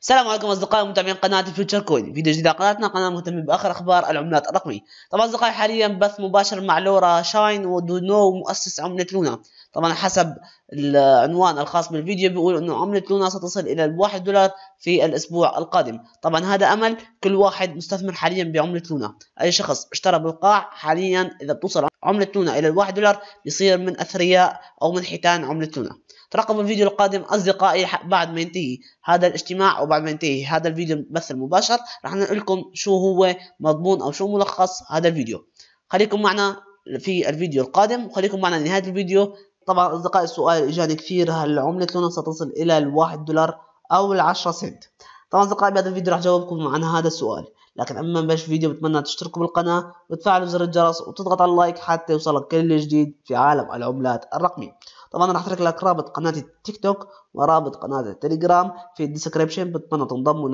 السلام عليكم اصدقائي متابعين قناه فيوتشر كوين فيديو جديد على قناتنا قناه مهتمه باخر اخبار العملات الرقميه طبعا اصدقائي حاليا بث مباشر مع لورا شاين ودونو مؤسس عمله لونا طبعا حسب العنوان الخاص بالفيديو بيقول انه عمله لونا ستصل الى الواحد دولار في الاسبوع القادم طبعا هذا امل كل واحد مستثمر حاليا بعمله لونا اي شخص اشترى بالقاع حاليا اذا بتوصل عملة تونة إلى الواحد دولار بيصير من أثرياء أو من حيتان عملة تونة ترقبوا الفيديو القادم أصدقائي بعد ما ينتهي هذا الاجتماع وبعد ما ينتهي هذا الفيديو البث المباشر رح نقول لكم شو هو مضمون أو شو ملخص هذا الفيديو خليكم معنا في الفيديو القادم وخليكم معنا لنهاية الفيديو طبعا أصدقائي السؤال إجاني كثير هل عملة لونا ستصل إلى الواحد دولار أو العشرة سنت طبعا أصدقائي بهذا الفيديو رح جاوبكم عن هذا السؤال لكن اما باش فيديو بتمنى تشتركوا بالقناه وتفعلوا زر الجرس وتضغط على اللايك حتى يوصلك كل جديد في عالم العملات الرقمي طبعا راح اترك لك رابط قناه التيك توك ورابط قناه التليجرام في الديسكريبشن بتمنى تنضموا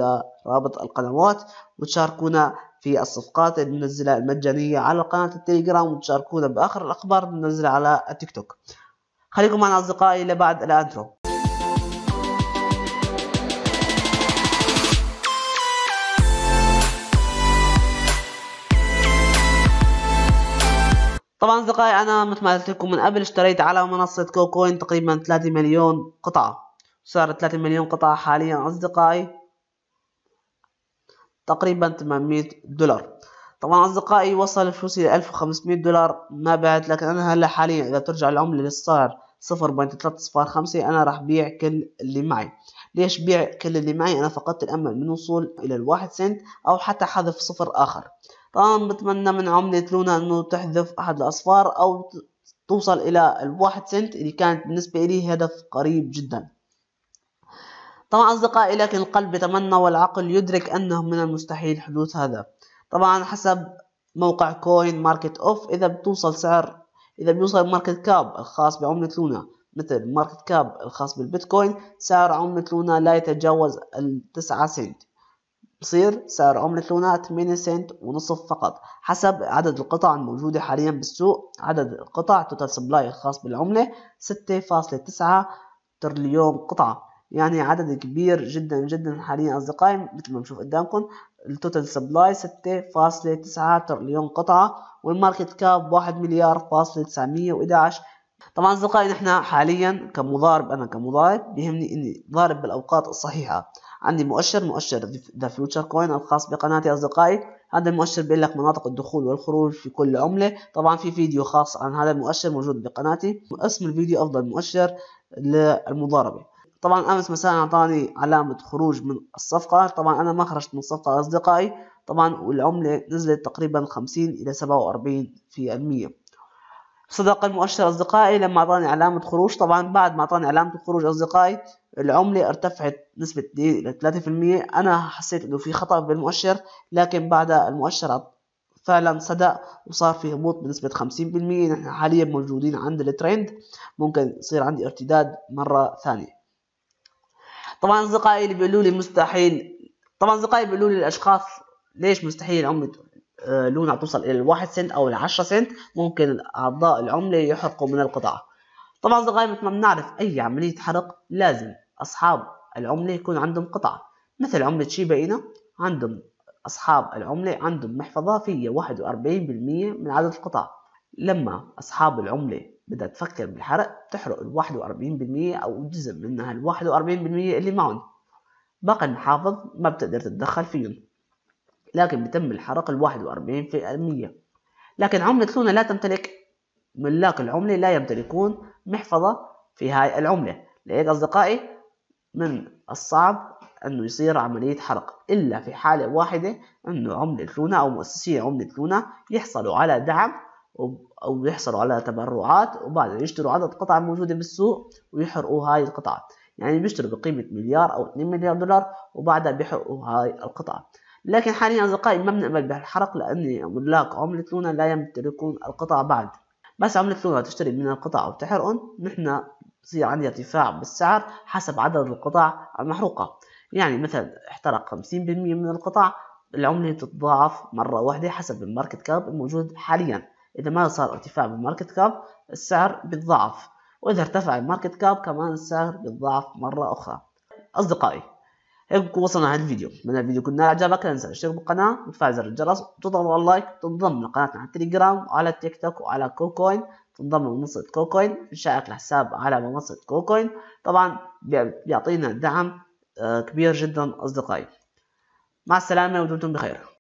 لرابط القنوات وتشاركونا في الصفقات اللي المجانيه على قناه التليجرام وتشاركونا باخر الاخبار المنزلة على التيك توك خليكم معنا اصدقائي لبعد الانترو طبعا اصدقائي انا مثل ما قلت لكم من قبل اشتريت على منصة كوكوين تقريبا 3 مليون قطعة صارت 3 مليون قطعة حاليا اصدقائي تقريبا 800 دولار طبعا اصدقائي وصل فلوسي ل 1500 دولار ما بعت لكن انا هلا حاليا اذا ترجع العملة اللي صار 0.305 انا راح بيع كل اللي معي ليش بيع كل اللي معي انا فقدت الامل من وصول الى الواحد سنت او حتى حذف صفر اخر طبعا بتمنى من عملة لونا انه تحذف احد الاصفار او توصل الى الواحد سنت اللي كانت بالنسبة لي هدف قريب جدا طبعا اصدقائي لكن القلب يتمنى والعقل يدرك انه من المستحيل حدوث هذا طبعا حسب موقع كوين ماركت اوف اذا بتوصل سعر اذا بيوصل ماركت كاب الخاص بعملة لونا مثل ماركت كاب الخاص بالبيتكوين سعر عملة لونا لا يتجاوز التسعة سنت بصير سعر عملة لونات من سنت ونصف فقط حسب عدد القطع الموجودة حاليا بالسوق عدد القطع توتال سبلاي الخاص بالعملة 6.9 ترليون قطعة يعني عدد كبير جدا جدا حاليا أصدقائي مثل ما بنشوف قدامكم التوتال سبلاي 6.9 ترليون قطعة والماركت كاب 1 مليار فاصلة 911 طبعا أصدقائي نحن حاليا كمضارب أنا كمضارب بيهمني إني ضارب بالأوقات الصحيحة عندي مؤشر مؤشر ذا فيوتشر كوين الخاص بقناتي أصدقائي هذا المؤشر بيقول لك مناطق الدخول والخروج في كل عملة طبعا في فيديو خاص عن هذا المؤشر موجود بقناتي اسم الفيديو أفضل مؤشر للمضاربة طبعا امس مساء اعطاني علامه خروج من الصفقه طبعا انا ما خرجت من الصفقه اصدقائي طبعا والعمله نزلت تقريبا 50 الى 47 في المية صدق المؤشر أصدقائي لما أعطاني علامة خروج طبعا بعد ما أعطاني علامة الخروج أصدقائي العملة ارتفعت نسبة دي إلى 3% أنا حسيت إنه في خطأ بالمؤشر لكن بعدها المؤشر فعلا صدق وصار في هبوط بنسبة 50% نحن حاليا موجودين عند الترند ممكن يصير عندي ارتداد مرة ثانية طبعا أصدقائي اللي بيقولوا لي مستحيل طبعا أصدقائي بيقولوا لي الأشخاص ليش مستحيل العملة آه، لونها توصل الى الواحد سنت او العشرة سنت ممكن اعضاء العملة يحرقوا من القطعة طبعا مثل ما بنعرف اي عملية حرق لازم اصحاب العملة يكون عندهم قطعة مثل عملة شيباينا عندهم اصحاب العملة عندهم محفظة فيها 41% من عدد القطع لما اصحاب العملة بدها تفكر بالحرق تحرق ال 41% او جزء منها ال 41% اللي معهم باقي المحافظ ما بتقدر تتدخل فيهم لكن بتم الحرق ال 41% لكن عملة لونا لا تمتلك ملاك العملة لا يمتلكون محفظة في هاي العملة لهيك أصدقائي من الصعب أنه يصير عملية حرق إلا في حالة واحدة أنه عملة لونا أو مؤسسية عملة لونا يحصلوا على دعم أو يحصلوا على تبرعات وبعدها يشتروا عدد قطع موجودة بالسوق ويحرقوا هاي القطعة يعني بيشتروا بقيمة مليار أو 2 مليار دولار وبعدها بيحرقوا هاي القطعة لكن حاليا أصدقائي ما بنقبل بهالحرق لأني ملاك عملة لونا لا يمتلكون القطع بعد بس عملة لونا تشتري من القطع أو تحرقهم نحن بصير عندي ارتفاع بالسعر حسب عدد القطع المحروقة يعني مثلا احترق 50% من القطع العملة تتضاعف مرة واحدة حسب الماركت كاب الموجود حاليا إذا ما صار ارتفاع بالماركت كاب السعر بيتضاعف وإذا ارتفع الماركت كاب كمان السعر بيتضاعف مرة أخرى أصدقائي هيك وصلنا لهذا الفيديو اتمنى الفيديو كنا عجبك لا تنسى تشترك بالقناه وتفعل زر الجرس وتضغط على اللايك وتنضم لقناتنا على التليجرام وعلى التيك توك وعلى كوكوين تنضم لمنصه كوكوين انشائك الحساب على منصه كوكوين طبعا بيعطينا دعم آه، كبير جدا اصدقائي مع السلامه ودمتم بخير